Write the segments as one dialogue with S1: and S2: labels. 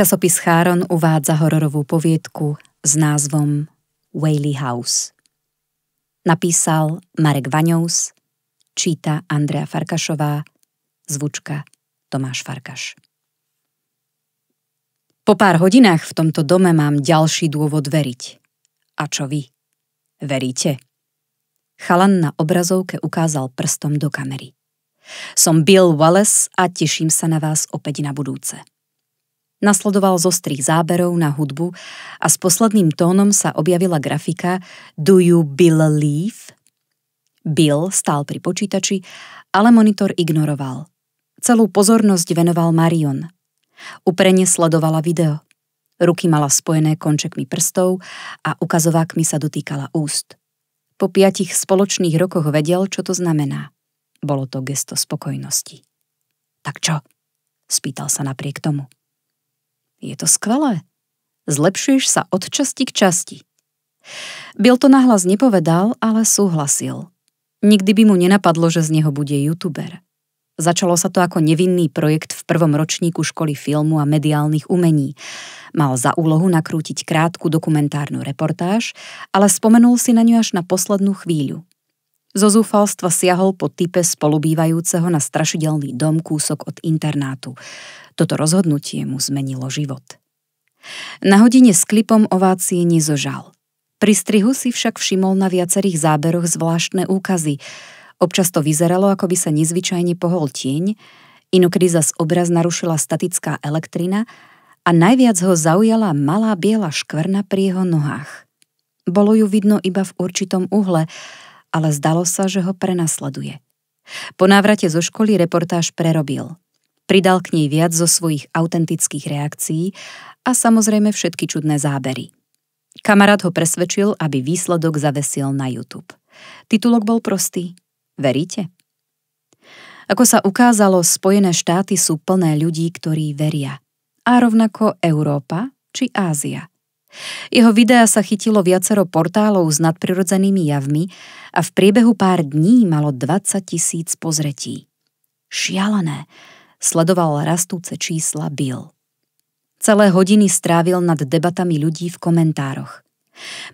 S1: Časopis Cháron uvádza hororovú poviedku s názvom Whaley House. Napísal Marek Vaňous, číta Andrea Farkašová, zvučka Tomáš Farkaš. Po pár hodinách v tomto dome mám ďalší dôvod veriť. A čo vy? Veríte? Chalan na obrazovke ukázal prstom do kamery. Som Bill Wallace a teším sa na vás opäť na budúce. Nasledoval zo strých záberov na hudbu a s posledným tónom sa objavila grafika Do you believe? Bill stál pri počítači, ale monitor ignoroval. Celú pozornosť venoval Marion. Uprene sledovala video. Ruky mala spojené končekmi prstov a ukazovákmi sa dotýkala úst. Po piatich spoločných rokoch vedel, čo to znamená. Bolo to gesto spokojnosti. Tak čo? Spýtal sa napriek tomu. Je to skvelé. Zlepšuješ sa od časti k časti. Bill to nahlas nepovedal, ale súhlasil. Nikdy by mu nenapadlo, že z neho bude youtuber. Začalo sa to ako nevinný projekt v prvom ročníku školy filmu a mediálnych umení. Mal za úlohu nakrútiť krátku dokumentárnu reportáž, ale spomenul si na ňu až na poslednú chvíľu. Zo zúfalstva siahol po type spolubývajúceho na strašidelný dom kúsok od internátu. Toto rozhodnutie mu zmenilo život. Na hodine s klipom ovácie nezožal. Pri strihu si však všimol na viacerých záberoch zvláštne úkazy. Občas to vyzeralo, ako by sa nezvyčajne pohol tieň, inokedy zas obraz narušila statická elektrina a najviac ho zaujala malá biela škvrna pri jeho nohách. Bolo ju vidno iba v určitom uhle, ale zdalo sa, že ho prenasleduje. Po návrate zo školy reportáž prerobil. Pridal k nej viac zo svojich autentických reakcií a samozrejme všetky čudné zábery. Kamarát ho presvedčil, aby výsledok zavesil na YouTube. Titulok bol prostý. Veríte? Ako sa ukázalo, Spojené štáty sú plné ľudí, ktorí veria. A rovnako Európa či Ázia. Jeho videa sa chytilo viacero portálov s nadprirodzenými javmi a v priebehu pár dní malo 20 tisíc pozretí. Šialené, sledoval rastúce čísla Bill. Celé hodiny strávil nad debatami ľudí v komentároch.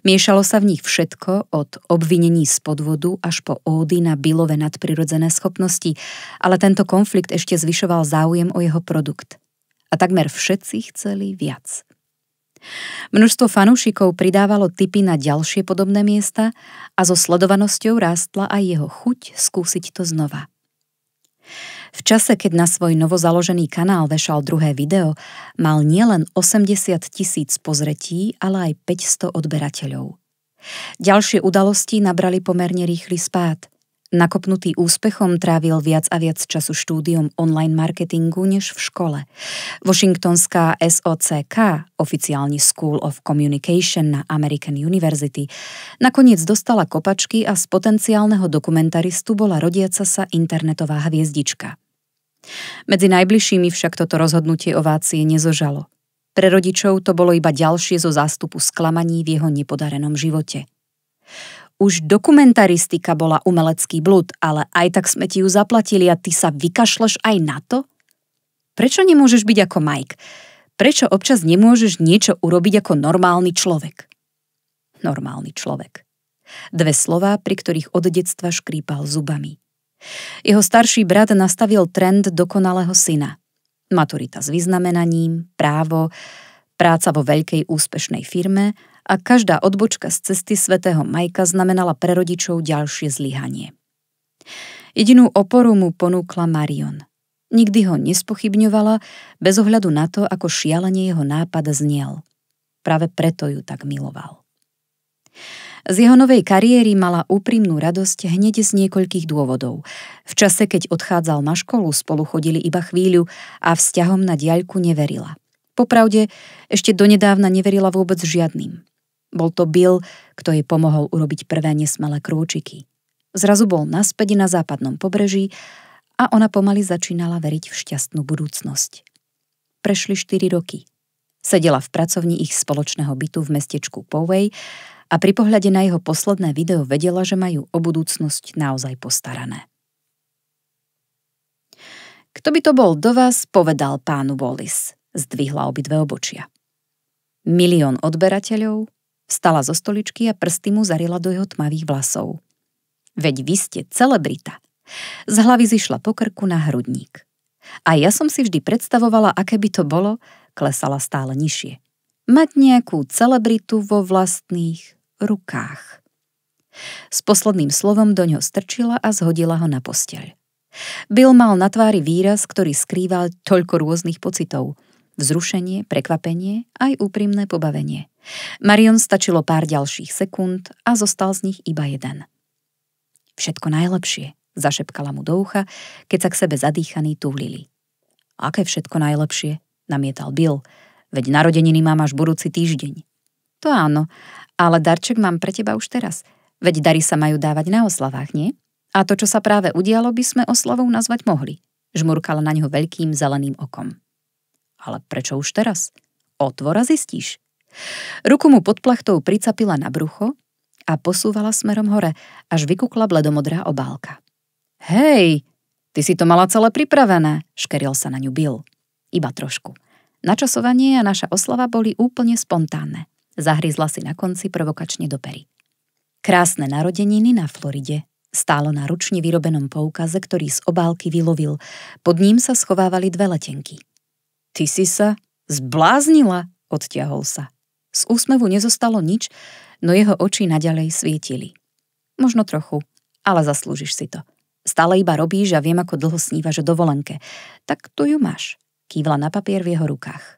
S1: Miešalo sa v nich všetko, od obvinení z podvodu až po ódy na bilové nadprirodzené schopnosti, ale tento konflikt ešte zvyšoval záujem o jeho produkt. A takmer všetci chceli viac. Množstvo fanúšikov pridávalo tipy na ďalšie podobné miesta a so sledovanosťou rástla aj jeho chuť skúsiť to znova. V čase, keď na svoj novozaložený kanál vešal druhé video, mal nielen 80 tisíc pozretí, ale aj 500 odberateľov. Ďalšie udalosti nabrali pomerne rýchly spád – Nakopnutý úspechom trávil viac a viac času štúdiom online marketingu než v škole. Washingtonská SOCK, oficiálny School of Communication na American University, nakoniec dostala kopačky a z potenciálneho dokumentaristu bola rodiaca sa internetová hviezdička. Medzi najbližšími však toto rozhodnutie ovácie nezožalo. Pre rodičov to bolo iba ďalšie zo zástupu sklamaní v jeho nepodarenom živote. Už dokumentaristika bola umelecký blud, ale aj tak sme ti ju zaplatili a ty sa vykašleš aj na to? Prečo nemôžeš byť ako Mike? Prečo občas nemôžeš niečo urobiť ako normálny človek? Normálny človek. Dve slová, pri ktorých od detstva škrípal zubami. Jeho starší brat nastavil trend dokonalého syna. Maturita s vyznamenaním, právo, práca vo veľkej úspešnej firme a každá odbočka z cesty svätého Majka znamenala pre rodičov ďalšie zlyhanie. Jedinú oporu mu ponúkla Marion. Nikdy ho nespochybňovala, bez ohľadu na to, ako šialenie jeho nápad zniel. Práve preto ju tak miloval. Z jeho novej kariéry mala úprimnú radosť hneď z niekoľkých dôvodov. V čase, keď odchádzal na školu, spolu chodili iba chvíľu a vzťahom na diaľku neverila. Popravde, ešte donedávna neverila vôbec žiadnym. Bol to Bill, kto jej pomohol urobiť prvé nesmelé krôčiky. Zrazu bol naspäť na západnom pobreží a ona pomaly začínala veriť v šťastnú budúcnosť. Prešli 4 roky. Sedela v pracovni ich spoločného bytu v mestečku Poway a pri pohľade na jeho posledné video vedela, že majú o budúcnosť naozaj postarané. Kto by to bol do vás, povedal pánu Wallis. Zdvihla obidve obočia. Milión odberateľov, Vstala zo stoličky a prsty mu zarila do jeho tmavých vlasov. Veď vy ste celebrita. Z hlavy zišla po krku na hrudník. A ja som si vždy predstavovala, aké by to bolo, klesala stále nižšie. Mať nejakú celebritu vo vlastných rukách. S posledným slovom do ňo strčila a zhodila ho na posteľ. Bill mal na tvári výraz, ktorý skrýval toľko rôznych pocitov. Vzrušenie, prekvapenie, aj úprimné pobavenie. Marion stačilo pár ďalších sekúnd a zostal z nich iba jeden. Všetko najlepšie, zašepkala mu do ucha, keď sa k sebe zadýchaní túlili. Aké všetko najlepšie, namietal Bill, veď narodeniny mám až budúci týždeň. To áno, ale darček mám pre teba už teraz, veď dary sa majú dávať na oslavách, nie? A to, čo sa práve udialo, by sme oslavou nazvať mohli, žmurkala na ňo veľkým zeleným okom. Ale prečo už teraz? Otvora zistíš, Ruku mu pod plachtou pricapila na brucho a posúvala smerom hore, až vykukla bledomodrá obálka. Hej, ty si to mala celé pripravené, škeril sa na ňu Bill. Iba trošku. Načasovanie a naša oslava boli úplne spontánne. Zahryzla si na konci provokačne do pery. Krásne narodeniny na Floride, Stálo na ručne vyrobenom poukaze, ktorý z obálky vylovil. Pod ním sa schovávali dve letenky. Ty si sa zbláznila, odtiahol sa. Z úsmevu nezostalo nič, no jeho oči naďalej svietili. Možno trochu, ale zaslúžiš si to. Stále iba robíš a viem, ako dlho snívaš o dovolenke. Tak tu ju máš, kývla na papier v jeho rukách.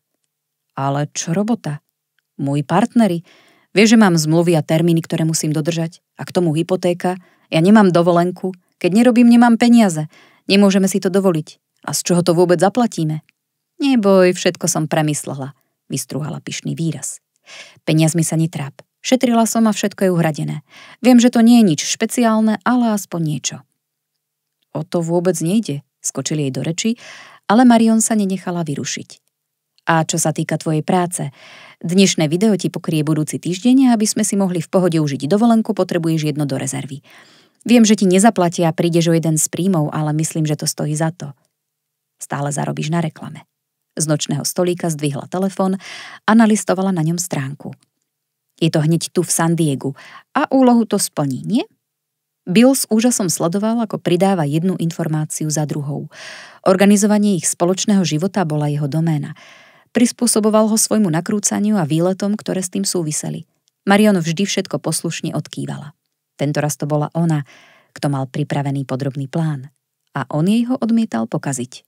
S1: Ale čo robota? Môj partneri. Vie, že mám zmluvy a termíny, ktoré musím dodržať. A k tomu hypotéka. Ja nemám dovolenku. Keď nerobím, nemám peniaze. Nemôžeme si to dovoliť. A z čoho to vôbec zaplatíme? Neboj, všetko som premyslela, vystruhala pyšný výraz. Peniazmi sa netráp. Šetrila som a všetko je uhradené. Viem, že to nie je nič špeciálne, ale aspoň niečo. O to vôbec nejde, skočili jej do reči, ale Marion sa nenechala vyrušiť. A čo sa týka tvojej práce, dnešné video ti pokrie budúci týždeň a aby sme si mohli v pohode užiť dovolenku, potrebuješ jedno do rezervy. Viem, že ti nezaplatia a prídeš o jeden z príjmov, ale myslím, že to stojí za to. Stále zarobíš na reklame z nočného stolíka zdvihla telefon a nalistovala na ňom stránku. Je to hneď tu v San Diegu a úlohu to splní, nie? Bill s úžasom sledoval, ako pridáva jednu informáciu za druhou. Organizovanie ich spoločného života bola jeho doména. Prispôsoboval ho svojmu nakrúcaniu a výletom, ktoré s tým súviseli. Marion vždy všetko poslušne odkývala. Tentoraz to bola ona, kto mal pripravený podrobný plán. A on jej ho odmietal pokaziť.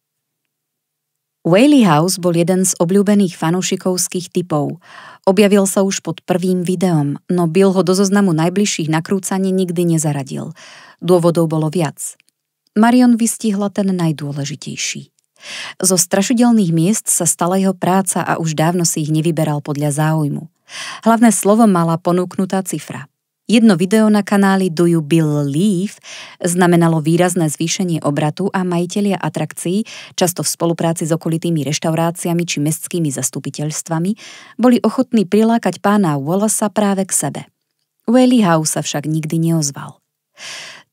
S1: Whaley House bol jeden z obľúbených fanúšikovských typov. Objavil sa už pod prvým videom, no Bill ho do zoznamu najbližších nakrúcaní nikdy nezaradil. Dôvodov bolo viac. Marion vystihla ten najdôležitejší. Zo strašidelných miest sa stala jeho práca a už dávno si ich nevyberal podľa záujmu. Hlavné slovo mala ponúknutá cifra. Jedno video na kanáli Do You Believe znamenalo výrazné zvýšenie obratu a majitelia atrakcií, často v spolupráci s okolitými reštauráciami či mestskými zastupiteľstvami, boli ochotní prilákať pána Wallasa práve k sebe. Wally House sa však nikdy neozval.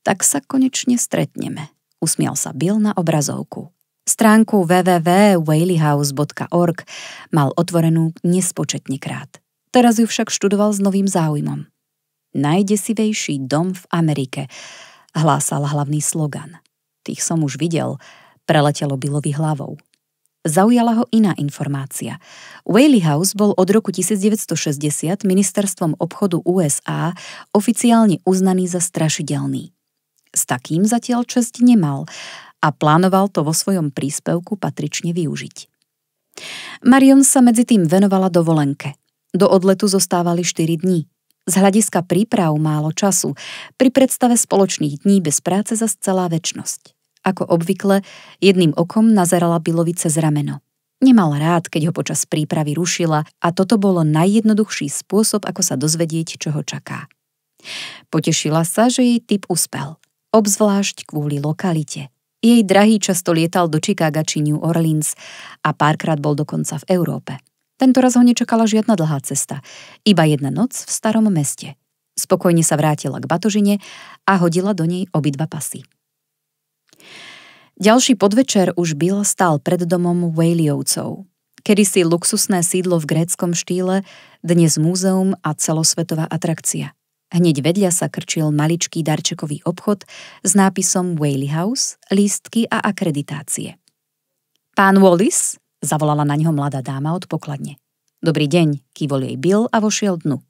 S1: Tak sa konečne stretneme, usmial sa Bill na obrazovku. Stránku www.whaleyhouse.org mal otvorenú krát. Teraz ju však študoval s novým záujmom. Najdesivejší dom v Amerike, hlásal hlavný slogan. Tých som už videl, preletelo Billovi hlavou. Zaujala ho iná informácia. Whaley House bol od roku 1960 ministerstvom obchodu USA oficiálne uznaný za strašidelný. S takým zatiaľ čest nemal a plánoval to vo svojom príspevku patrične využiť. Marion sa medzi tým venovala dovolenke. Do odletu zostávali 4 dní. Z hľadiska príprav málo času, pri predstave spoločných dní bez práce za celá väčnosť. Ako obvykle, jedným okom nazerala Bilovice cez rameno. Nemal rád, keď ho počas prípravy rušila a toto bolo najjednoduchší spôsob, ako sa dozvedieť, čo ho čaká. Potešila sa, že jej typ uspel, obzvlášť kvôli lokalite. Jej drahý často lietal do Chicaga či New Orleans a párkrát bol dokonca v Európe. Tento raz ho nečakala žiadna dlhá cesta, iba jedna noc v starom meste. Spokojne sa vrátila k batožine a hodila do nej obidva pasy. Ďalší podvečer už Bill stál pred domom Whaleyovcov, kedysi luxusné sídlo v gréckom štýle, dnes múzeum a celosvetová atrakcia. Hneď vedľa sa krčil maličký darčekový obchod s nápisom Whaley House, lístky a akreditácie. Pán Wallis, Zavolala na neho mladá dáma od pokladne. Dobrý deň, kývol jej Bill a vošiel dnu.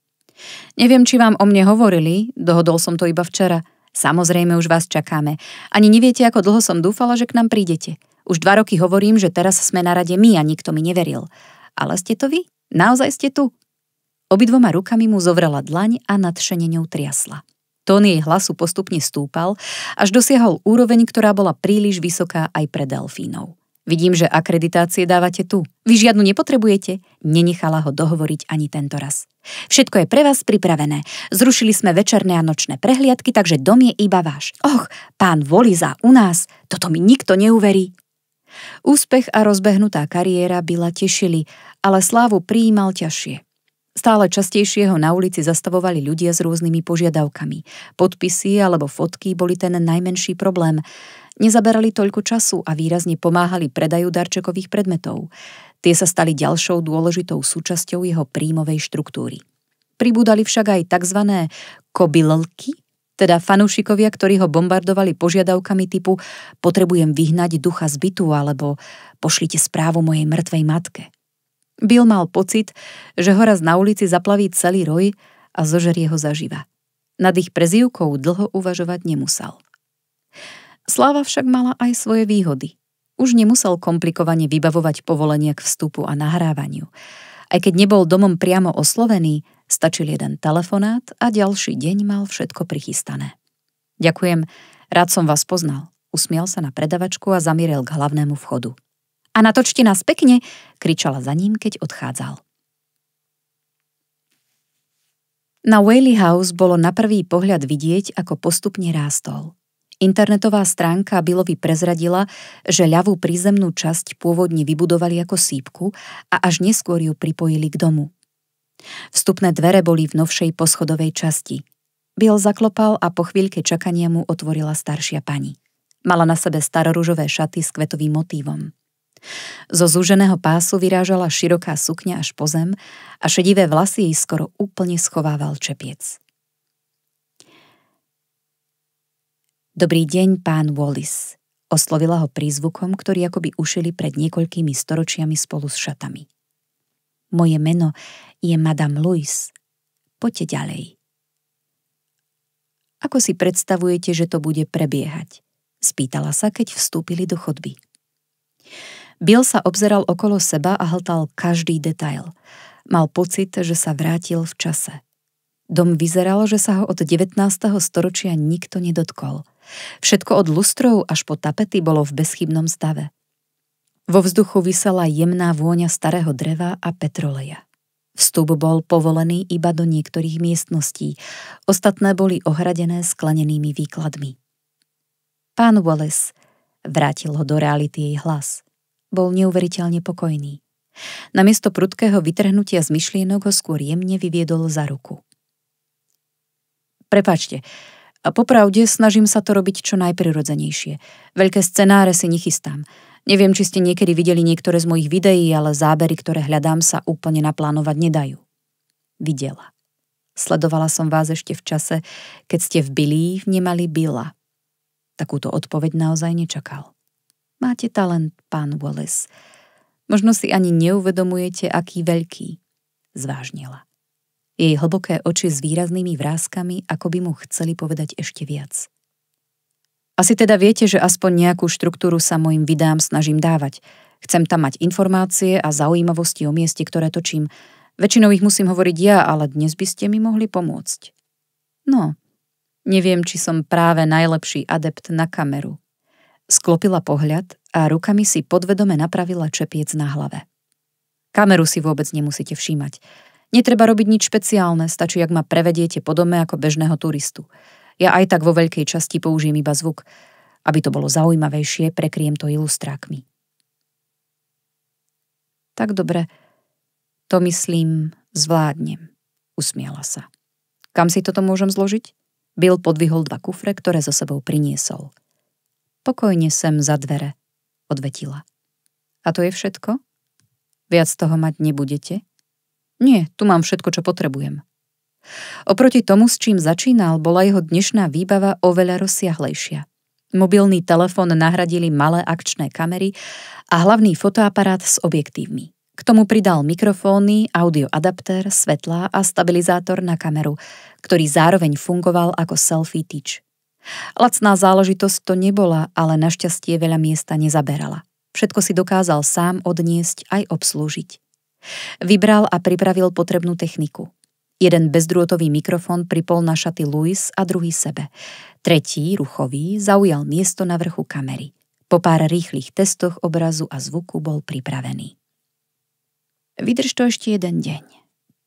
S1: Neviem, či vám o mne hovorili, dohodol som to iba včera. Samozrejme, už vás čakáme. Ani neviete, ako dlho som dúfala, že k nám prídete. Už dva roky hovorím, že teraz sme na rade my a nikto mi neveril. Ale ste to vy? Naozaj ste tu? Obidvoma rukami mu zovrela dlaň a nadšene ňou triasla. Tón jej hlasu postupne stúpal, až dosiahol úroveň, ktorá bola príliš vysoká aj pre delfínov. Vidím, že akreditácie dávate tu. Vy žiadnu nepotrebujete? Nenechala ho dohovoriť ani tento raz. Všetko je pre vás pripravené. Zrušili sme večerné a nočné prehliadky, takže dom je iba váš. Och, pán Voliza u nás, toto mi nikto neuverí. Úspech a rozbehnutá kariéra byla tešili, ale slávu prijímal ťažšie. Stále častejšie ho na ulici zastavovali ľudia s rôznymi požiadavkami. Podpisy alebo fotky boli ten najmenší problém nezaberali toľko času a výrazne pomáhali predaju darčekových predmetov. Tie sa stali ďalšou dôležitou súčasťou jeho príjmovej štruktúry. Pribúdali však aj tzv. kobylky, teda fanúšikovia, ktorí ho bombardovali požiadavkami typu potrebujem vyhnať ducha z bytu alebo pošlite správu mojej mŕtvej matke. Bill mal pocit, že ho raz na ulici zaplaví celý roj a zožerie ho zaživa. Nad ich prezývkou dlho uvažovať nemusel. Sláva však mala aj svoje výhody. Už nemusel komplikovane vybavovať povolenia k vstupu a nahrávaniu. Aj keď nebol domom priamo oslovený, stačil jeden telefonát a ďalší deň mal všetko prichystané. Ďakujem, rád som vás poznal. Usmial sa na predavačku a zamieril k hlavnému vchodu. A natočte nás pekne, kričala za ním, keď odchádzal. Na Whaley House bolo na prvý pohľad vidieť, ako postupne rástol. Internetová stránka Bilovi prezradila, že ľavú prízemnú časť pôvodne vybudovali ako sípku a až neskôr ju pripojili k domu. Vstupné dvere boli v novšej poschodovej časti. Bill zaklopal a po chvíľke čakania mu otvorila staršia pani. Mala na sebe staroružové šaty s kvetovým motívom. Zo zúženého pásu vyrážala široká sukňa až po zem a šedivé vlasy jej skoro úplne schovával čepiec. Dobrý deň, pán Wallis. Oslovila ho prízvukom, ktorý akoby ušili pred niekoľkými storočiami spolu s šatami. Moje meno je Madame Louis. Poďte ďalej. Ako si predstavujete, že to bude prebiehať? Spýtala sa, keď vstúpili do chodby. Bill sa obzeral okolo seba a hltal každý detail. Mal pocit, že sa vrátil v čase. Dom vyzeral, že sa ho od 19. storočia nikto nedotkol – Všetko od lustrov až po tapety bolo v bezchybnom stave. Vo vzduchu vysela jemná vôňa starého dreva a petroleja. Vstup bol povolený iba do niektorých miestností, ostatné boli ohradené sklenenými výkladmi. Pán Wallace vrátil ho do reality jej hlas. Bol neuveriteľne pokojný. Namiesto prudkého vytrhnutia z myšlienok ho skôr jemne vyviedol za ruku. Prepačte, a popravde snažím sa to robiť čo najprirodzenejšie. Veľké scenáre si nechystám. Neviem, či ste niekedy videli niektoré z mojich videí, ale zábery, ktoré hľadám, sa úplne naplánovať nedajú. Videla. Sledovala som vás ešte v čase, keď ste v Bilí nemali Bila. Takúto odpoveď naozaj nečakal. Máte talent, pán Wallace. Možno si ani neuvedomujete, aký veľký. Zvážnila. Jej hlboké oči s výraznými vrázkami, ako by mu chceli povedať ešte viac. Asi teda viete, že aspoň nejakú štruktúru sa mojim vidám snažím dávať. Chcem tam mať informácie a zaujímavosti o mieste, ktoré točím. Väčšinou ich musím hovoriť ja, ale dnes by ste mi mohli pomôcť. No, neviem, či som práve najlepší adept na kameru. Sklopila pohľad a rukami si podvedome napravila čepiec na hlave. Kameru si vôbec nemusíte všímať. Netreba robiť nič špeciálne, stačí, ak ma prevediete dome ako bežného turistu. Ja aj tak vo veľkej časti použijem iba zvuk. Aby to bolo zaujímavejšie, prekriem to ilustrákmi. Tak dobre, to myslím, zvládnem, usmiala sa. Kam si toto môžem zložiť? Bill podvihol dva kufre, ktoré so sebou priniesol. Pokojne sem za dvere, odvetila. A to je všetko? Viac toho mať nebudete? Nie, tu mám všetko, čo potrebujem. Oproti tomu, s čím začínal, bola jeho dnešná výbava oveľa rozsiahlejšia. Mobilný telefón nahradili malé akčné kamery a hlavný fotoaparát s objektívmi. K tomu pridal mikrofóny, audioadaptér, svetlá a stabilizátor na kameru, ktorý zároveň fungoval ako selfie tyč. Lacná záležitosť to nebola, ale našťastie veľa miesta nezaberala. Všetko si dokázal sám odniesť aj obslúžiť. Vybral a pripravil potrebnú techniku. Jeden bezdrôtový mikrofón pripol na šaty Louis a druhý sebe. Tretí, ruchový, zaujal miesto na vrchu kamery. Po pár rýchlych testoch obrazu a zvuku bol pripravený. Vydrž to ešte jeden deň.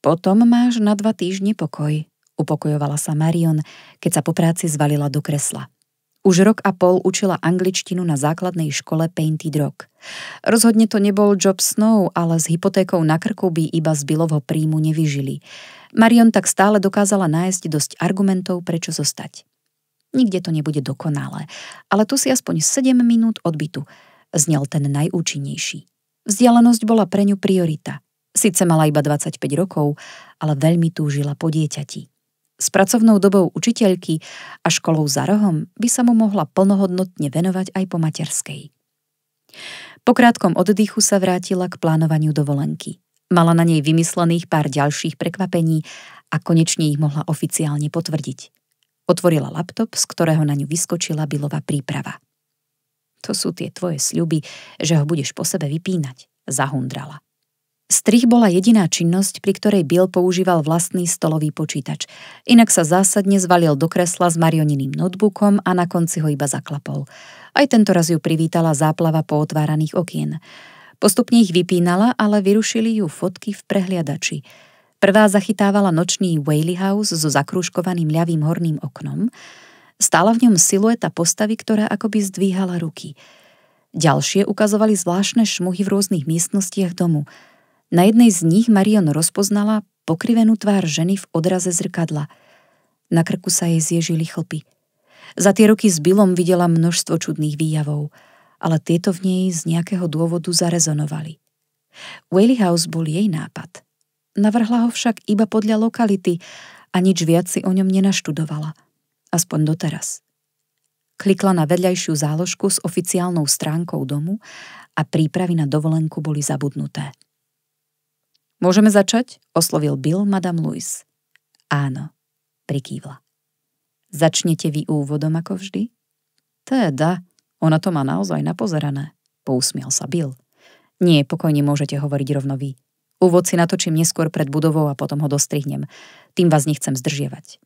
S1: Potom máš na dva týždne pokoj, upokojovala sa Marion, keď sa po práci zvalila do kresla. Už rok a pol učila angličtinu na základnej škole Painted Rock. Rozhodne to nebol job snov, ale s hypotékou na krku by iba z Bilovho príjmu nevyžili. Marion tak stále dokázala nájsť dosť argumentov, prečo zostať. Nikde to nebude dokonalé, ale tu si aspoň 7 minút odbytu, znel ten najúčinnejší. Vzdialenosť bola pre ňu priorita. Sice mala iba 25 rokov, ale veľmi túžila po dieťati. S pracovnou dobou učiteľky a školou za rohom by sa mu mohla plnohodnotne venovať aj po materskej. Po krátkom oddychu sa vrátila k plánovaniu dovolenky. Mala na nej vymyslených pár ďalších prekvapení a konečne ich mohla oficiálne potvrdiť. Otvorila laptop, z ktorého na ňu vyskočila bilová príprava. To sú tie tvoje sľuby, že ho budeš po sebe vypínať, zahundrala. Strich bola jediná činnosť, pri ktorej Bill používal vlastný stolový počítač. Inak sa zásadne zvalil do kresla s Marioniným notebookom a na konci ho iba zaklapol. Aj tento raz ju privítala záplava pootváraných okien. Postupne ich vypínala, ale vyrušili ju fotky v prehliadači. Prvá zachytávala nočný Whaley House so zakrúškovaným ľavým horným oknom. Stála v ňom silueta postavy, ktorá akoby zdvíhala ruky. Ďalšie ukazovali zvláštne šmuhy v rôznych miestnostiach domu. Na jednej z nich Marion rozpoznala pokrivenú tvár ženy v odraze zrkadla. Na krku sa jej zježili chlpy – za tie roky s Billom videla množstvo čudných výjavov, ale tieto v nej z nejakého dôvodu zarezonovali. Whaley House bol jej nápad. Navrhla ho však iba podľa lokality a nič viac si o ňom nenaštudovala. Aspoň doteraz. Klikla na vedľajšiu záložku s oficiálnou stránkou domu a prípravy na dovolenku boli zabudnuté. Môžeme začať? oslovil Bill Madame Louis. Áno, prikývla. Začnete vy úvodom ako vždy? Teda, ona to má naozaj napozerané, pousmiel sa Bill. Nie, pokojne môžete hovoriť rovno vy. Úvod si natočím neskôr pred budovou a potom ho dostrihnem. Tým vás nechcem zdržiavať.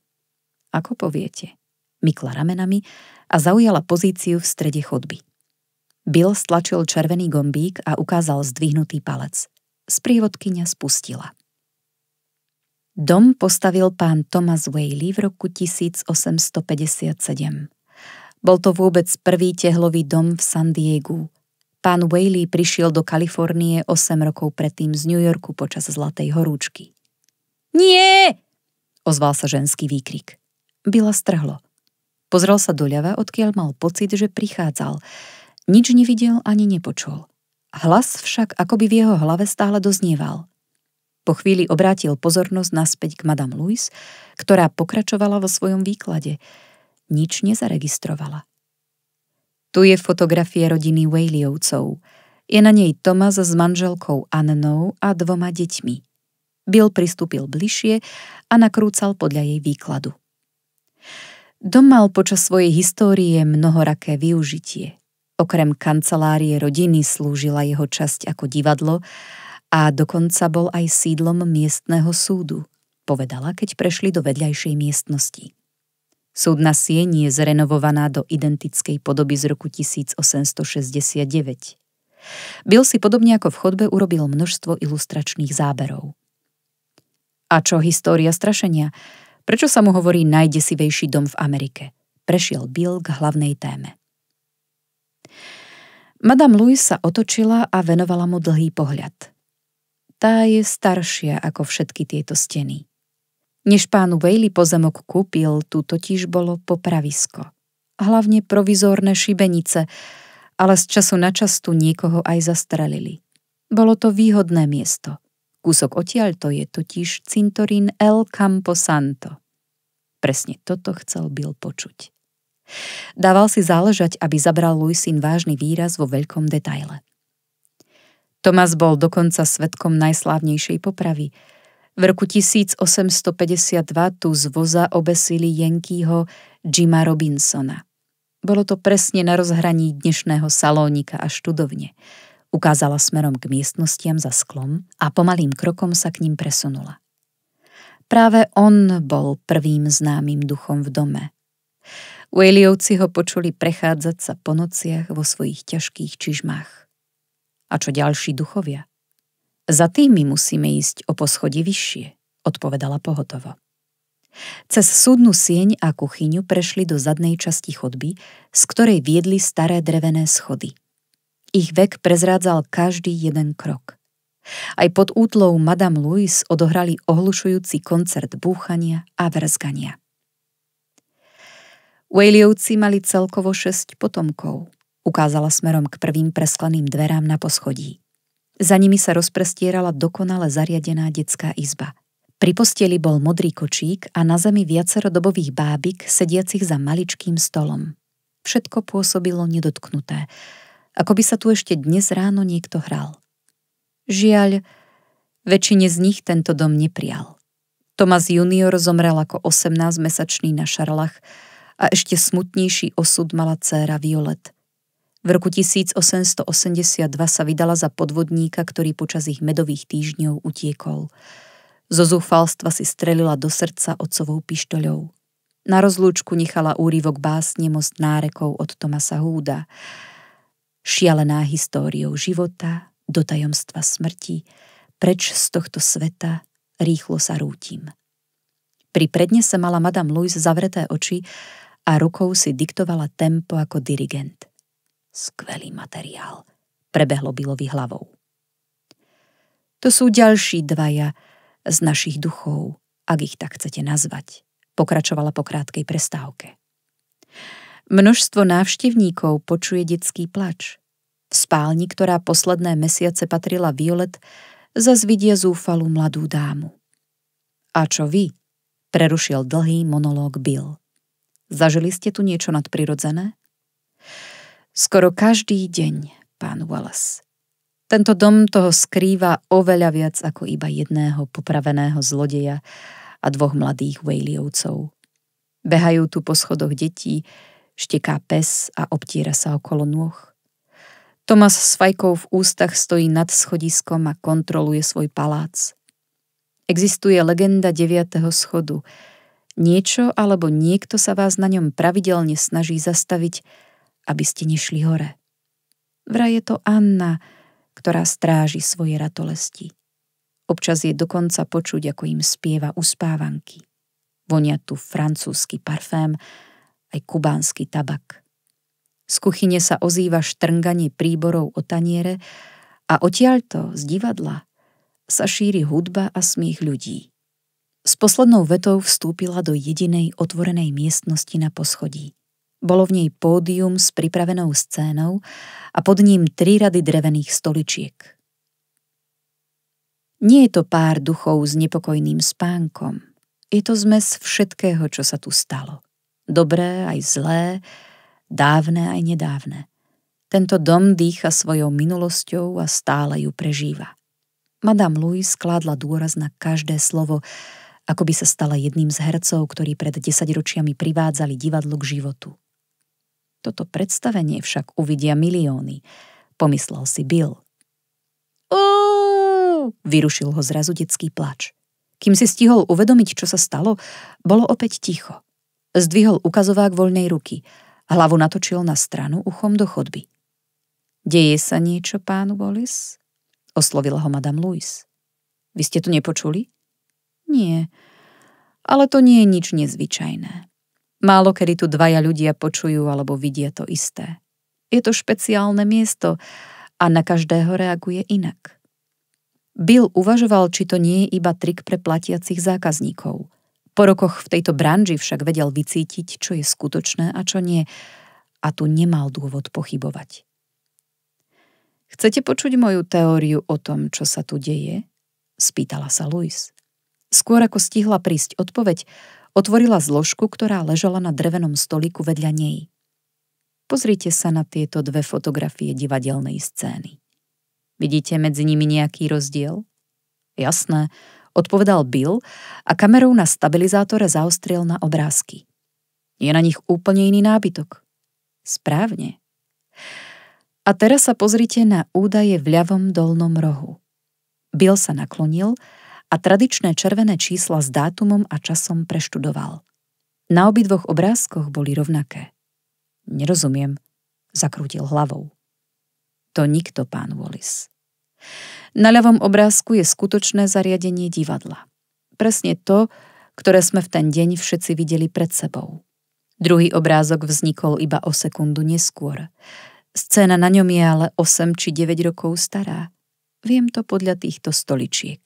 S1: Ako poviete? Mykla ramenami a zaujala pozíciu v strede chodby. Bill stlačil červený gombík a ukázal zdvihnutý palec. Sprievodkynia spustila. Dom postavil pán Thomas Whaley v roku 1857. Bol to vôbec prvý tehlový dom v San Diegu. Pán Whaley prišiel do Kalifornie 8 rokov predtým z New Yorku počas Zlatej horúčky. Nie! ozval sa ženský výkrik. Bila strhlo. Pozrel sa doľava, odkiaľ mal pocit, že prichádzal. Nič nevidel ani nepočul. Hlas však akoby v jeho hlave stále doznieval – po chvíli obrátil pozornosť naspäť k Madame Louise, ktorá pokračovala vo svojom výklade. Nič nezaregistrovala. Tu je fotografie rodiny Whaleyovcov. Je na nej Thomas s manželkou Annou a dvoma deťmi. Bill pristúpil bližšie a nakrúcal podľa jej výkladu. Dom mal počas svojej histórie mnohoraké využitie. Okrem kancelárie rodiny slúžila jeho časť ako divadlo a dokonca bol aj sídlom miestneho súdu, povedala, keď prešli do vedľajšej miestnosti. Súdna sieň je zrenovovaná do identickej podoby z roku 1869. Bill si podobne ako v chodbe urobil množstvo ilustračných záberov. A čo história strašenia? Prečo sa mu hovorí najdesivejší dom v Amerike? Prešiel Bill k hlavnej téme. Madame Louis sa otočila a venovala mu dlhý pohľad – tá je staršia ako všetky tieto steny. Než pánu Bailey pozemok kúpil, tu totiž bolo popravisko. Hlavne provizórne šibenice, ale z času na čas tu niekoho aj zastrelili. Bolo to výhodné miesto. Kúsok to je totiž cintorín El Campo Santo. Presne toto chcel Bill počuť. Dával si záležať, aby zabral Luisin vážny výraz vo veľkom detaile. Tomás bol dokonca svetkom najslávnejšej popravy. V roku 1852 tu z voza obesili Jenkýho Jima Robinsona. Bolo to presne na rozhraní dnešného salónika a študovne. Ukázala smerom k miestnostiam za sklom a pomalým krokom sa k ním presunula. Práve on bol prvým známym duchom v dome. Whaleyovci ho počuli prechádzať sa po nociach vo svojich ťažkých čižmách. A čo ďalší duchovia? Za tými musíme ísť o poschodí vyššie, odpovedala pohotovo. Cez súdnu sieň a kuchyňu prešli do zadnej časti chodby, z ktorej viedli staré drevené schody. Ich vek prezrádzal každý jeden krok. Aj pod útlou Madame Louise odohrali ohlušujúci koncert búchania a vrzgania. Whaleyovci mali celkovo šesť potomkov. Ukázala smerom k prvým preskleným dverám na poschodí. Za nimi sa rozprestierala dokonale zariadená detská izba. Pri posteli bol modrý kočík a na zemi viacero dobových bábik sediacich za maličkým stolom. Všetko pôsobilo nedotknuté, ako by sa tu ešte dnes ráno niekto hral. Žiaľ, väčšine z nich tento dom neprial. Tomás junior zomrel ako 18-mesačný na šarlach a ešte smutnejší osud mala dcéra Violet. V roku 1882 sa vydala za podvodníka, ktorý počas ich medových týždňov utiekol. Zo zúfalstva si strelila do srdca otcovou pištoľou. Na rozlúčku nechala úrivok básne Most nárekov od Tomasa Húda. Šialená históriou života, do tajomstva smrti, preč z tohto sveta, rýchlo sa rútim. Pri sa mala Madame Louise zavreté oči a rukou si diktovala tempo ako dirigent – Skvelý materiál, prebehlo Bilovi hlavou. To sú ďalší dvaja z našich duchov, ak ich tak chcete nazvať, pokračovala po krátkej prestávke. Množstvo návštevníkov počuje detský plač. V spálni, ktorá posledné mesiace patrila Violet, zas vidia zúfalú mladú dámu. A čo vy? Prerušil dlhý monológ Bill. Zažili ste tu niečo nadprirodzené? Skoro každý deň, pán Wallace. Tento dom toho skrýva oveľa viac ako iba jedného popraveného zlodeja a dvoch mladých Whaleyovcov. Behajú tu po schodoch detí, šteká pes a obtiera sa okolo nôh. Tomas s fajkou v ústach stojí nad schodiskom a kontroluje svoj palác. Existuje legenda 9. schodu. Niečo alebo niekto sa vás na ňom pravidelne snaží zastaviť, aby ste nešli hore. Vraj je to Anna, ktorá stráži svoje ratolesti. Občas je dokonca počuť, ako im spieva uspávanky. Vonia tu francúzsky parfém, aj kubánsky tabak. Z kuchyne sa ozýva štrnganie príborov o taniere a odtiaľto z divadla sa šíri hudba a smiech ľudí. S poslednou vetou vstúpila do jedinej otvorenej miestnosti na poschodí. Bolo v nej pódium s pripravenou scénou a pod ním tri rady drevených stoličiek. Nie je to pár duchov s nepokojným spánkom. Je to zmes všetkého, čo sa tu stalo. Dobré aj zlé, dávne aj nedávne. Tento dom dýcha svojou minulosťou a stále ju prežíva. Madame Louis skládla dôraz na každé slovo, ako by sa stala jedným z hercov, ktorí pred desaťročiami privádzali divadlo k životu. Toto predstavenie však uvidia milióny, pomyslel si Bill. Uuu, vyrušil ho zrazu detský plač. Kým si stihol uvedomiť, čo sa stalo, bolo opäť ticho. Zdvihol ukazovák voľnej ruky, hlavu natočil na stranu uchom do chodby. Deje sa niečo, pán Wallis? Oslovila ho madame Louis. Vy ste to nepočuli? Nie, ale to nie je nič nezvyčajné. Málo kedy tu dvaja ľudia počujú alebo vidia to isté. Je to špeciálne miesto a na každého reaguje inak. Bill uvažoval, či to nie je iba trik pre platiacich zákazníkov. Po rokoch v tejto branži však vedel vycítiť, čo je skutočné a čo nie, a tu nemal dôvod pochybovať. Chcete počuť moju teóriu o tom, čo sa tu deje? Spýtala sa Louise. Skôr ako stihla prísť odpoveď, otvorila zložku, ktorá ležala na drevenom stoliku vedľa nej. Pozrite sa na tieto dve fotografie divadelnej scény. Vidíte medzi nimi nejaký rozdiel? Jasné, odpovedal Bill a kamerou na stabilizátore zaostril na obrázky. Je na nich úplne iný nábytok. Správne. A teraz sa pozrite na údaje v ľavom dolnom rohu. Bill sa naklonil a tradičné červené čísla s dátumom a časom preštudoval. Na obidvoch obrázkoch boli rovnaké. Nerozumiem, zakrútil hlavou. To nikto, pán Wallis. Na ľavom obrázku je skutočné zariadenie divadla. Presne to, ktoré sme v ten deň všetci videli pred sebou. Druhý obrázok vznikol iba o sekundu neskôr. Scéna na ňom je ale 8 či 9 rokov stará. Viem to podľa týchto stoličiek.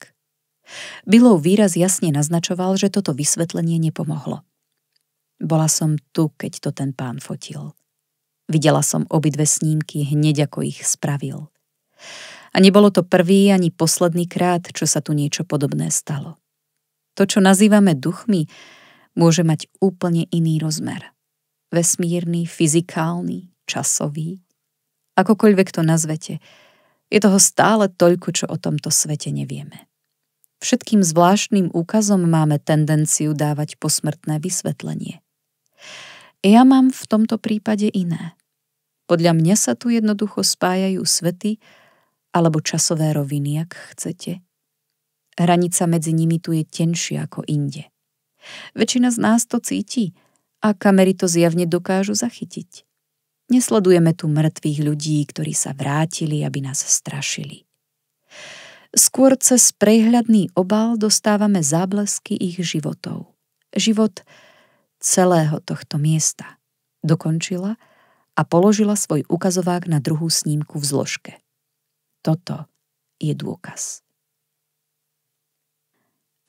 S1: Bilov výraz jasne naznačoval, že toto vysvetlenie nepomohlo. Bola som tu, keď to ten pán fotil. Videla som obidve snímky hneď, ako ich spravil. A nebolo to prvý ani posledný krát, čo sa tu niečo podobné stalo. To, čo nazývame duchmi, môže mať úplne iný rozmer. Vesmírny, fyzikálny, časový. Akokoľvek to nazvete, je toho stále toľko, čo o tomto svete nevieme. Všetkým zvláštnym úkazom máme tendenciu dávať posmrtné vysvetlenie. Ja mám v tomto prípade iné. Podľa mňa sa tu jednoducho spájajú svety alebo časové roviny, ak chcete. Hranica medzi nimi tu je tenšia ako inde. Väčšina z nás to cíti a kamery to zjavne dokážu zachytiť. Nesledujeme tu mŕtvych ľudí, ktorí sa vrátili, aby nás strašili. Skôr cez prehľadný obal dostávame záblesky ich životov. Život celého tohto miesta. Dokončila a položila svoj ukazovák na druhú snímku v zložke. Toto je dôkaz.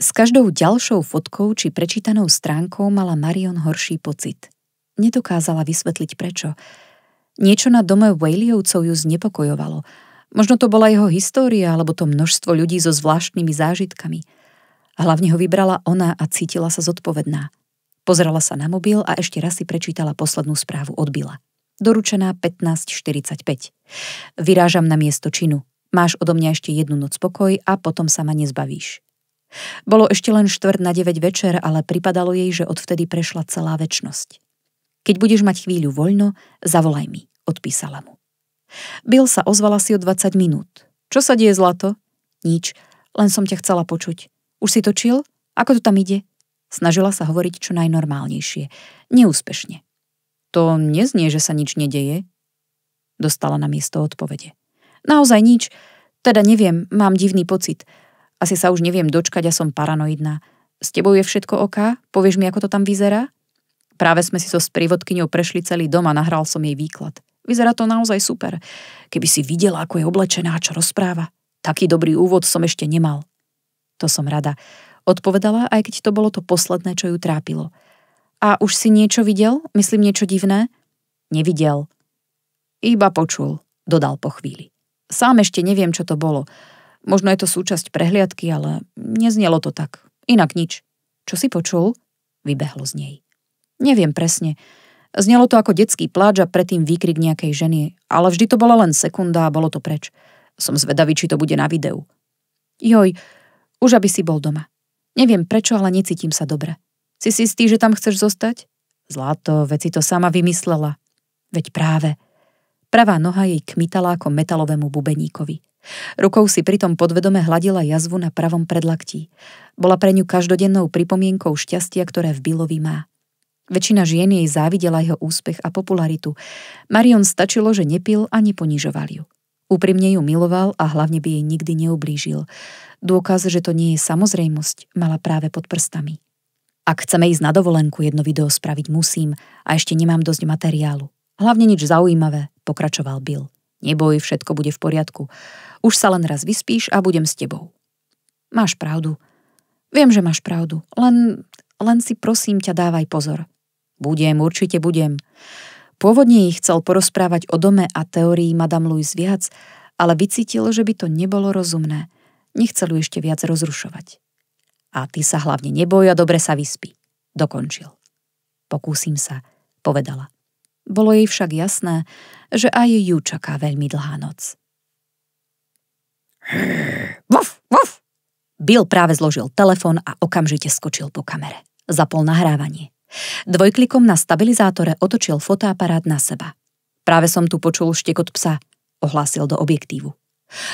S1: S každou ďalšou fotkou či prečítanou stránkou mala Marion horší pocit. Nedokázala vysvetliť prečo. Niečo na dome Whaleyovcov ju znepokojovalo – Možno to bola jeho história alebo to množstvo ľudí so zvláštnymi zážitkami. Hlavne ho vybrala ona a cítila sa zodpovedná. Pozerala sa na mobil a ešte raz si prečítala poslednú správu od Bila. Doručená 15.45. Vyrážam na miesto činu. Máš odo mňa ešte jednu noc pokoj a potom sa ma nezbavíš. Bolo ešte len štvrt na 9 večer, ale pripadalo jej, že odvtedy prešla celá väčnosť. Keď budeš mať chvíľu voľno, zavolaj mi, odpísala mu. Bill sa ozvala si o 20 minút. Čo sa deje, zlato? Nič, len som ťa chcela počuť. Už si točil? Ako to tam ide? Snažila sa hovoriť čo najnormálnejšie. Neúspešne. To neznie, že sa nič nedeje. Dostala na miesto odpovede. Naozaj nič. Teda neviem, mám divný pocit. Asi sa už neviem dočkať a som paranoidná. S tebou je všetko OK? Povieš mi, ako to tam vyzerá? Práve sme si so sprivodkyňou prešli celý dom a nahral som jej výklad. Vyzerá to naozaj super. Keby si videla, ako je oblečená a čo rozpráva. Taký dobrý úvod som ešte nemal. To som rada. Odpovedala, aj keď to bolo to posledné, čo ju trápilo. A už si niečo videl? Myslím niečo divné? Nevidel. Iba počul, dodal po chvíli. Sám ešte neviem, čo to bolo. Možno je to súčasť prehliadky, ale neznelo to tak. Inak nič. Čo si počul? Vybehlo z nej. Neviem presne. Znelo to ako detský pláč a predtým výkrik nejakej ženy, ale vždy to bola len sekunda a bolo to preč. Som zvedavý, či to bude na videu. Joj, už aby si bol doma. Neviem prečo, ale necítim sa dobre. Si si istý, že tam chceš zostať? Zlato, veci to sama vymyslela. Veď práve. Pravá noha jej kmitala ako metalovému bubeníkovi. Rukou si pritom podvedome hladila jazvu na pravom predlaktí. Bola pre ňu každodennou pripomienkou šťastia, ktoré v Bilovi má. Väčšina žien jej závidela jeho úspech a popularitu. Marion stačilo, že nepil a neponižoval ju. Úprimne ju miloval a hlavne by jej nikdy neublížil. Dôkaz, že to nie je samozrejmosť, mala práve pod prstami. Ak chceme ísť na dovolenku, jedno video spraviť musím a ešte nemám dosť materiálu. Hlavne nič zaujímavé, pokračoval Bill. Neboj, všetko bude v poriadku. Už sa len raz vyspíš a budem s tebou. Máš pravdu. Viem, že máš pravdu, len, len si prosím ťa dávaj pozor. Budem, určite budem. Pôvodne ich chcel porozprávať o dome a teórii Madame Louise viac, ale vycítil, že by to nebolo rozumné. Nechcel ju ešte viac rozrušovať. A ty sa hlavne neboj a dobre sa vyspí. Dokončil. Pokúsim sa, povedala. Bolo jej však jasné, že aj ju čaká veľmi dlhá noc. Vuf, vuf! Bill práve zložil telefon a okamžite skočil po kamere. Zapol nahrávanie. Dvojklikom na stabilizátore otočil fotoaparát na seba. Práve som tu počul štekot psa, ohlásil do objektívu.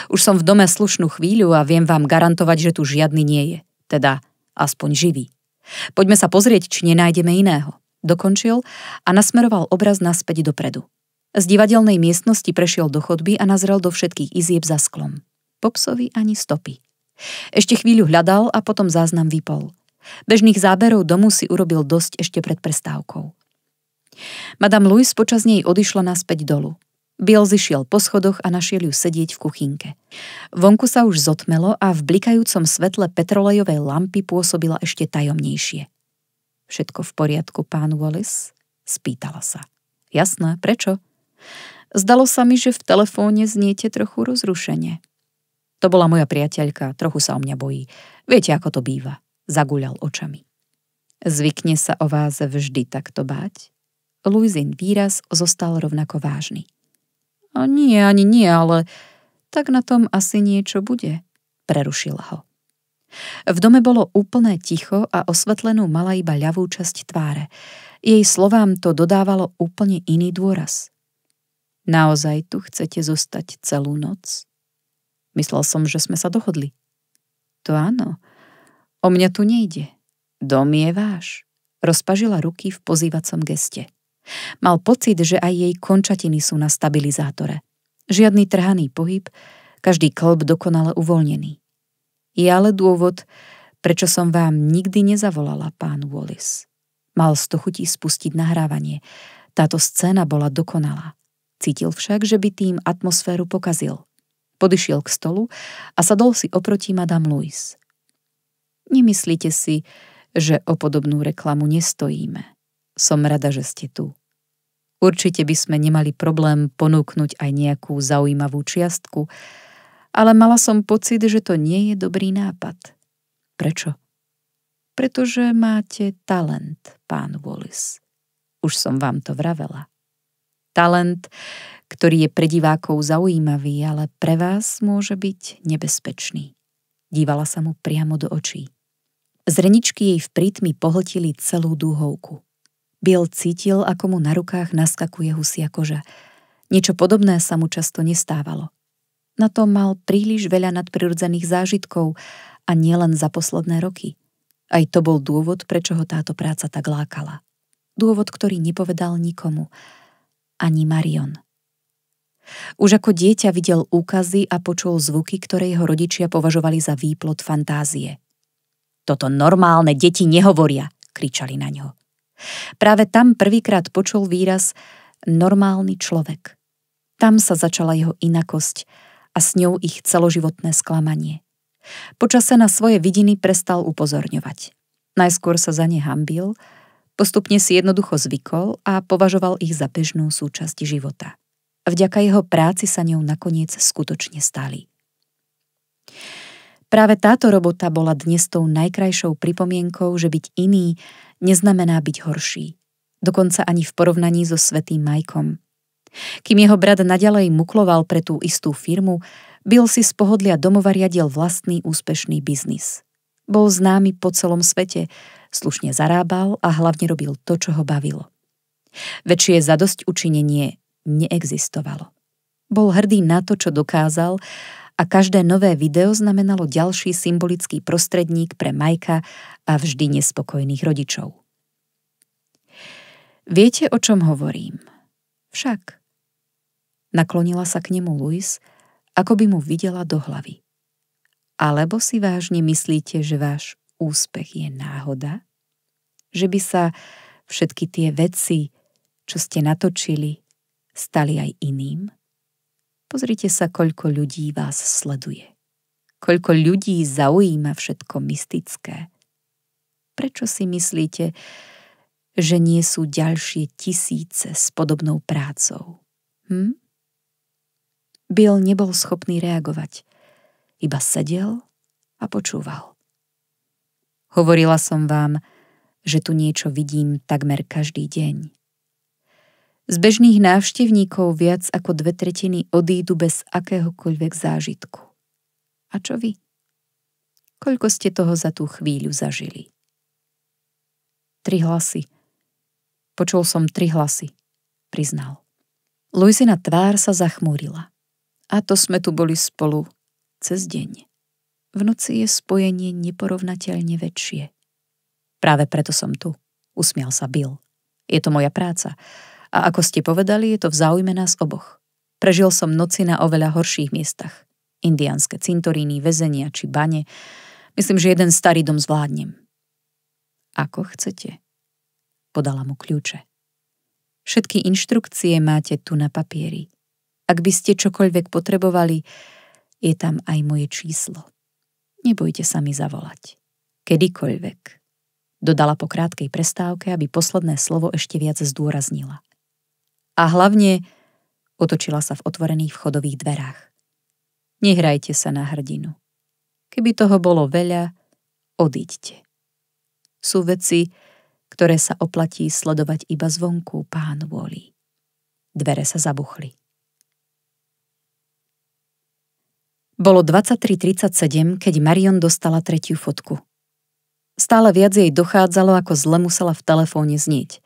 S1: Už som v dome slušnú chvíľu a viem vám garantovať, že tu žiadny nie je. Teda aspoň živý. Poďme sa pozrieť, či nenájdeme iného. Dokončil a nasmeroval obraz naspäť dopredu. Z divadelnej miestnosti prešiel do chodby a nazrel do všetkých izieb za sklom. Popsovi ani stopy. Ešte chvíľu hľadal a potom záznam vypol. Bežných záberov domu si urobil dosť ešte pred prestávkou. Madame Louise počas nej odišla naspäť dolu. Biel zišiel po schodoch a našiel ju sedieť v kuchynke. Vonku sa už zotmelo a v blikajúcom svetle petrolejovej lampy pôsobila ešte tajomnejšie. Všetko v poriadku, pán Wallace? Spýtala sa. Jasné, prečo? Zdalo sa mi, že v telefóne zniete trochu rozrušenie. To bola moja priateľka, trochu sa o mňa bojí. Viete, ako to býva zaguľal očami. Zvykne sa o vás vždy takto báť? Luizin výraz zostal rovnako vážny. A nie, ani nie, ale tak na tom asi niečo bude, prerušil ho. V dome bolo úplné ticho a osvetlenú mala iba ľavú časť tváre. Jej slovám to dodávalo úplne iný dôraz. Naozaj tu chcete zostať celú noc? Myslel som, že sme sa dohodli. To áno, O mňa tu nejde. Dom je váš. Rozpažila ruky v pozývacom geste. Mal pocit, že aj jej končatiny sú na stabilizátore. Žiadny trhaný pohyb, každý klb dokonale uvoľnený. Je ale dôvod, prečo som vám nikdy nezavolala, pán Wallis. Mal z to chutí spustiť nahrávanie. Táto scéna bola dokonalá. Cítil však, že by tým atmosféru pokazil. Podišiel k stolu a sadol si oproti Madame Louise. Nemyslíte si, že o podobnú reklamu nestojíme. Som rada, že ste tu. Určite by sme nemali problém ponúknuť aj nejakú zaujímavú čiastku, ale mala som pocit, že to nie je dobrý nápad. Prečo? Pretože máte talent, pán Wallace. Už som vám to vravela. Talent, ktorý je pre divákov zaujímavý, ale pre vás môže byť nebezpečný. Dívala sa mu priamo do očí. Zreničky jej v prítmi pohltili celú dúhovku. Biel cítil, ako mu na rukách naskakuje husia koža. Niečo podobné sa mu často nestávalo. Na to mal príliš veľa nadprirodzených zážitkov a nielen za posledné roky. Aj to bol dôvod, prečo ho táto práca tak lákala. Dôvod, ktorý nepovedal nikomu. Ani Marion. Už ako dieťa videl úkazy a počul zvuky, ktoré jeho rodičia považovali za výplod fantázie. Toto normálne deti nehovoria, kričali na ňo. Práve tam prvýkrát počul výraz normálny človek. Tam sa začala jeho inakosť a s ňou ich celoživotné sklamanie. Počase na svoje vidiny prestal upozorňovať. Najskôr sa za ne hambil, postupne si jednoducho zvykol a považoval ich za bežnú súčasť života. Vďaka jeho práci sa ňou nakoniec skutočne stali. Práve táto robota bola dnes tou najkrajšou pripomienkou, že byť iný neznamená byť horší. Dokonca ani v porovnaní so svetým Majkom. Kým jeho brat nadalej mukloval pre tú istú firmu, byl si z pohodlia domova riadil vlastný úspešný biznis. Bol známy po celom svete, slušne zarábal a hlavne robil to, čo ho bavilo. Väčšie zadosť učinenie neexistovalo. Bol hrdý na to, čo dokázal a každé nové video znamenalo ďalší symbolický prostredník pre Majka a vždy nespokojných rodičov. Viete, o čom hovorím? Však. Naklonila sa k nemu Luis, ako by mu videla do hlavy. Alebo si vážne myslíte, že váš úspech je náhoda? Že by sa všetky tie veci, čo ste natočili, stali aj iným? Pozrite sa, koľko ľudí vás sleduje. Koľko ľudí zaujíma všetko mystické. Prečo si myslíte, že nie sú ďalšie tisíce s podobnou prácou? Hm? Bill nebol schopný reagovať. Iba sedel a počúval. Hovorila som vám, že tu niečo vidím takmer každý deň. Z bežných návštevníkov viac ako dve tretiny odídu bez akéhokoľvek zážitku. A čo vy? Koľko ste toho za tú chvíľu zažili? Tri hlasy. Počul som tri hlasy, priznal. Luisina tvár sa zachmúrila. A to sme tu boli spolu cez deň. V noci je spojenie neporovnateľne väčšie. Práve preto som tu, usmial sa Bill. Je to moja práca a ako ste povedali, je to v záujme nás oboch. Prežil som noci na oveľa horších miestach. Indianské cintoríny, väzenia či bane. Myslím, že jeden starý dom zvládnem. Ako chcete. Podala mu kľúče. Všetky inštrukcie máte tu na papieri. Ak by ste čokoľvek potrebovali, je tam aj moje číslo. Nebojte sa mi zavolať. Kedykoľvek. Dodala po krátkej prestávke, aby posledné slovo ešte viac zdôraznila. A hlavne otočila sa v otvorených vchodových dverách. Nehrajte sa na hrdinu. Keby toho bolo veľa, odíďte. Sú veci, ktoré sa oplatí sledovať iba zvonku pán volí. Dvere sa zabuchli. Bolo 23.37, keď Marion dostala tretiu fotku. Stále viac jej dochádzalo, ako zle musela v telefóne znieť.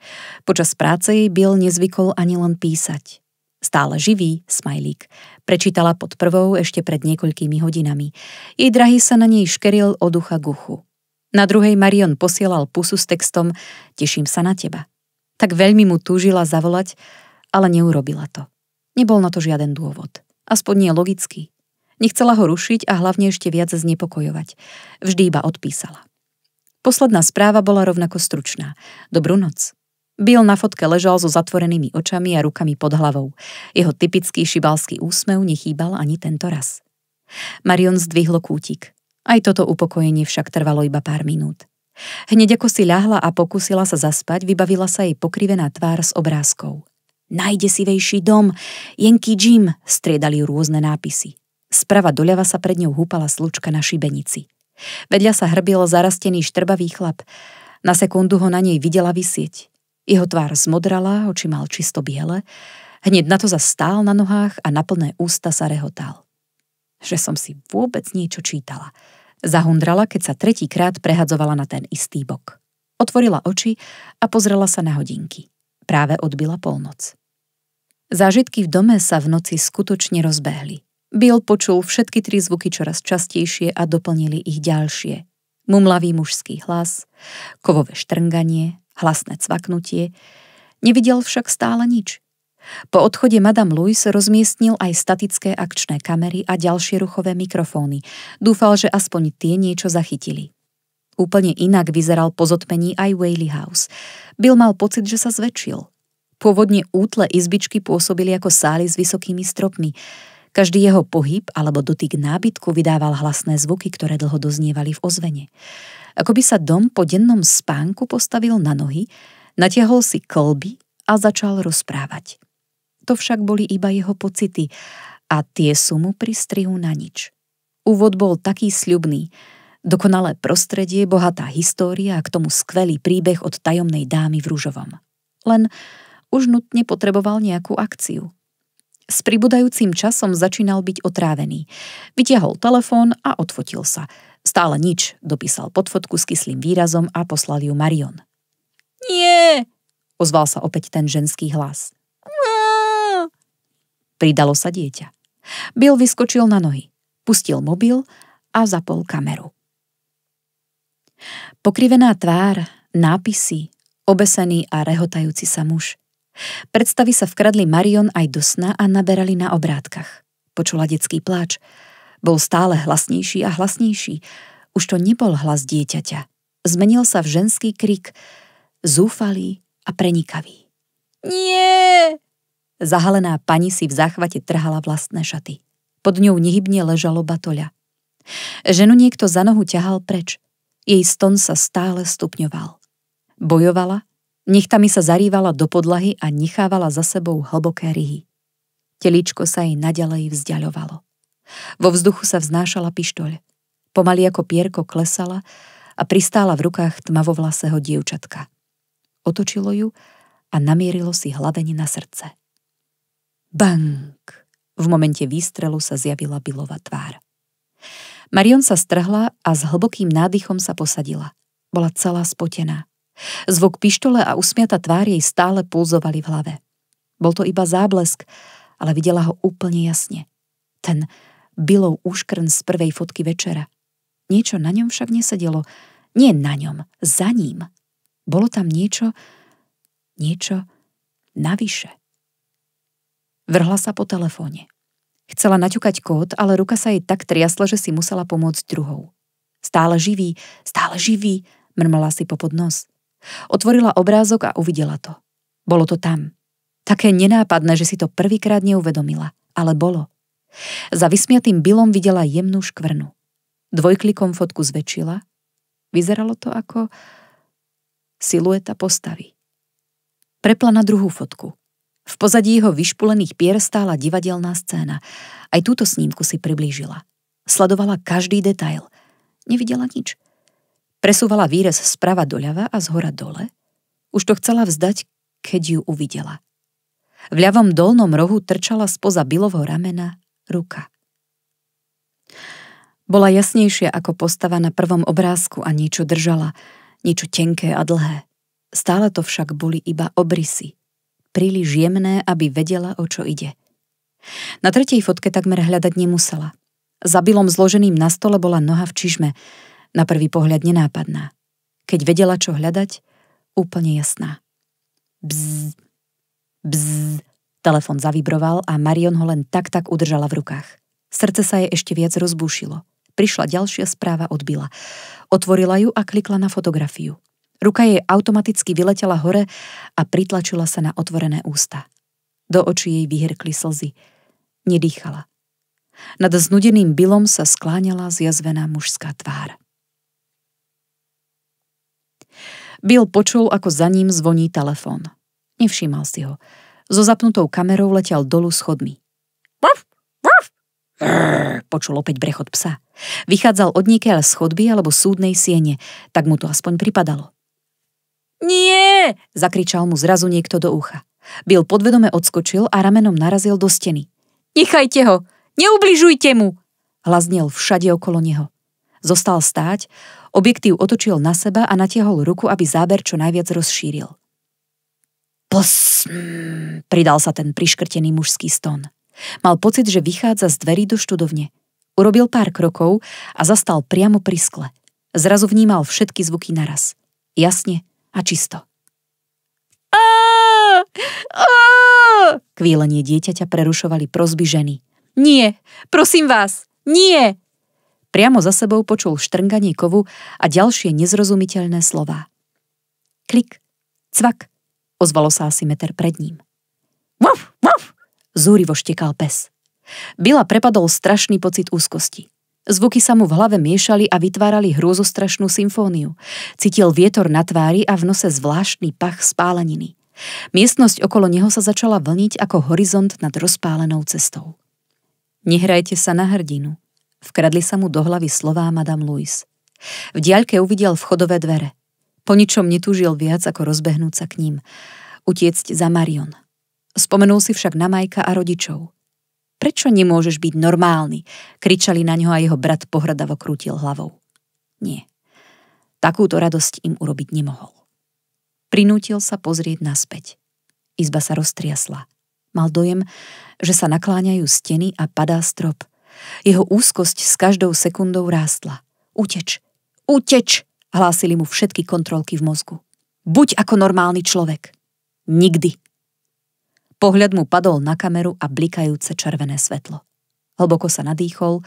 S1: Počas práce jej Bill nezvykol ani len písať. Stále živý, smajlík. Prečítala pod prvou ešte pred niekoľkými hodinami. Jej drahý sa na nej škeril od ducha guchu. Na druhej Marion posielal pusu s textom Teším sa na teba. Tak veľmi mu túžila zavolať, ale neurobila to. Nebol na to žiaden dôvod. Aspoň nie logický. Nechcela ho rušiť a hlavne ešte viac znepokojovať. Vždy iba odpísala. Posledná správa bola rovnako stručná. Dobrú noc. Bill na fotke ležal so zatvorenými očami a rukami pod hlavou. Jeho typický šibalský úsmev nechýbal ani tento raz. Marion zdvihlo kútik. Aj toto upokojenie však trvalo iba pár minút. Hneď ako si ľahla a pokusila sa zaspať, vybavila sa jej pokrivená tvár s obrázkou. Najdesivejší dom, Jenky Jim, striedali rôzne nápisy. Sprava doľava sa pred ňou húpala slučka na šibenici. Vedľa sa hrbil zarastený štrbavý chlap. Na sekundu ho na nej videla vysieť. Jeho tvár zmodrala, oči mal čisto biele. Hneď na to zastál na nohách a na plné ústa sa rehotal. Že som si vôbec niečo čítala. Zahundrala, keď sa tretíkrát prehadzovala na ten istý bok. Otvorila oči a pozrela sa na hodinky. Práve odbila polnoc. Zážitky v dome sa v noci skutočne rozbehli. Bill počul všetky tri zvuky čoraz častejšie a doplnili ich ďalšie. Mumlavý mužský hlas, kovové štrnganie, hlasné cvaknutie. Nevidel však stále nič. Po odchode Madame Louise rozmiestnil aj statické akčné kamery a ďalšie ruchové mikrofóny. Dúfal, že aspoň tie niečo zachytili. Úplne inak vyzeral po zotmení aj Whaley House. Bill mal pocit, že sa zväčšil. Pôvodne útle izbičky pôsobili ako sály s vysokými stropmi. Každý jeho pohyb alebo dotyk nábytku vydával hlasné zvuky, ktoré dlho doznievali v ozvene. Ako by sa dom po dennom spánku postavil na nohy, natiahol si klby a začal rozprávať. To však boli iba jeho pocity a tie sú mu pri strihu na nič. Úvod bol taký sľubný, dokonalé prostredie, bohatá história a k tomu skvelý príbeh od tajomnej dámy v Ružovom. Len už nutne potreboval nejakú akciu – s pribúdajúcim časom začínal byť otrávený. Vytiahol telefón a odfotil sa. Stále nič, dopísal pod fotku s kyslým výrazom a poslal ju Marion. Nie, ozval sa opäť ten ženský hlas. Pridalo sa dieťa. Bill vyskočil na nohy, pustil mobil a zapol kameru. Pokrivená tvár, nápisy, obesený a rehotajúci sa muž – Predstavy sa vkradli Marion aj do sna a naberali na obrátkach. Počula detský pláč. Bol stále hlasnejší a hlasnejší. Už to nebol hlas dieťaťa. Zmenil sa v ženský krik, zúfalý a prenikavý. Nie! Zahalená pani si v záchvate trhala vlastné šaty. Pod ňou nehybne ležalo batoľa. Ženu niekto za nohu ťahal preč. Jej ston sa stále stupňoval. Bojovala Nechtami sa zarývala do podlahy a nechávala za sebou hlboké ryhy. Telíčko sa jej naďalej vzdialovalo. Vo vzduchu sa vznášala pištoľ. Pomaly ako pierko klesala a pristála v rukách tmavovlasého dievčatka. Otočilo ju a namierilo si hladenie na srdce. Bang! V momente výstrelu sa zjavila bilová tvár. Marion sa strhla a s hlbokým nádychom sa posadila. Bola celá spotená. Zvuk pištole a usmiata tvár jej stále pulzovali v hlave. Bol to iba záblesk, ale videla ho úplne jasne. Ten bylov úškrn z prvej fotky večera. Niečo na ňom však nesedelo. Nie na ňom, za ním. Bolo tam niečo, niečo navyše. Vrhla sa po telefóne. Chcela naťukať kód, ale ruka sa jej tak triasla, že si musela pomôcť druhou. Stále živý, stále živý, mrmala si po nos. Otvorila obrázok a uvidela to. Bolo to tam. Také nenápadné, že si to prvýkrát neuvedomila, ale bolo. Za vysmiatým bylom videla jemnú škvrnu. Dvojklikom fotku zväčšila. Vyzeralo to ako silueta postavy. Prepla na druhú fotku. V pozadí jeho vyšpulených pier stála divadelná scéna. Aj túto snímku si priblížila. Sledovala každý detail. Nevidela nič. Presúvala výrez sprava doľava a zhora dole. Už to chcela vzdať, keď ju uvidela. V ľavom dolnom rohu trčala spoza bilovho ramena ruka. Bola jasnejšia ako postava na prvom obrázku a niečo držala, niečo tenké a dlhé. Stále to však boli iba obrysy. Príliš jemné, aby vedela, o čo ide. Na tretej fotke takmer hľadať nemusela. Za bylom zloženým na stole bola noha v čižme, na prvý pohľad nenápadná. Keď vedela, čo hľadať, úplne jasná. Bzz, bzz, telefon zavibroval a Marion ho len tak tak udržala v rukách. Srdce sa jej ešte viac rozbúšilo. Prišla ďalšia správa od Bila. Otvorila ju a klikla na fotografiu. Ruka jej automaticky vyletela hore a pritlačila sa na otvorené ústa. Do očí jej vyhrkli slzy. Nedýchala. Nad znudeným bylom sa skláňala zjazvená mužská tvár. Bill počul, ako za ním zvoní telefón. Nevšímal si ho. So zapnutou kamerou letel dolu schodmi. Vaf, vaf. počul opäť brechod psa. Vychádzal od niekiaľ z chodby alebo súdnej siene, tak mu to aspoň pripadalo. Nie! zakričal mu zrazu niekto do ucha. Bill podvedome odskočil a ramenom narazil do steny. Nechajte ho! Neubližujte mu! Hlaznel všade okolo neho. Zostal stáť, Objektív otočil na seba a natiahol ruku, aby záber čo najviac rozšíril. Pos, pridal sa ten priškrtený mužský ston. Mal pocit, že vychádza z dverí do študovne. Urobil pár krokov a zastal priamo pri skle. Zrazu vnímal všetky zvuky naraz. Jasne a čisto. Kvílenie dieťaťa prerušovali prozby ženy. Nie, prosím vás, nie! Priamo za sebou počul štrnganie kovu a ďalšie nezrozumiteľné slová. Klik, cvak, ozvalo sa asi meter pred ním. Vuf, vuf, zúrivo štekal pes. Bila prepadol strašný pocit úzkosti. Zvuky sa mu v hlave miešali a vytvárali hrôzostrašnú symfóniu. Cítil vietor na tvári a v nose zvláštny pach spáleniny. Miestnosť okolo neho sa začala vlniť ako horizont nad rozpálenou cestou. Nehrajte sa na hrdinu, Vkradli sa mu do hlavy slová Madame Louis. V diaľke uvidel vchodové dvere. Po ničom netúžil viac, ako rozbehnúť sa k ním. Utiecť za Marion. Spomenul si však na Majka a rodičov. Prečo nemôžeš byť normálny? Kričali na ňo a jeho brat pohradavo krútil hlavou. Nie. Takúto radosť im urobiť nemohol. Prinútil sa pozrieť naspäť. Izba sa roztriasla. Mal dojem, že sa nakláňajú steny a padá strop. Jeho úzkosť s každou sekundou rástla. Uteč, uteč, hlásili mu všetky kontrolky v mozgu. Buď ako normálny človek. Nikdy. Pohľad mu padol na kameru a blikajúce červené svetlo. Hlboko sa nadýchol,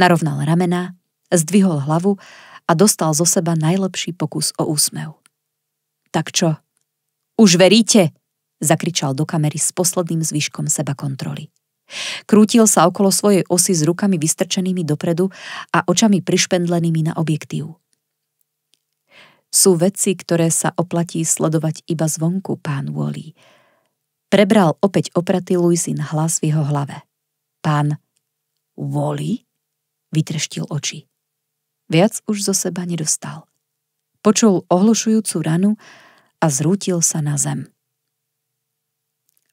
S1: narovnal ramena, zdvihol hlavu a dostal zo seba najlepší pokus o úsmev. Tak čo? Už veríte? zakričal do kamery s posledným zvyškom seba kontroly. Krútil sa okolo svojej osy s rukami vystrčenými dopredu a očami prišpendlenými na objektív. Sú veci, ktoré sa oplatí sledovať iba zvonku, pán Wally. Prebral opäť opratý Luisin hlas v jeho hlave. Pán Wally vytreštil oči. Viac už zo seba nedostal. Počul ohlušujúcu ranu a zrútil sa na zem.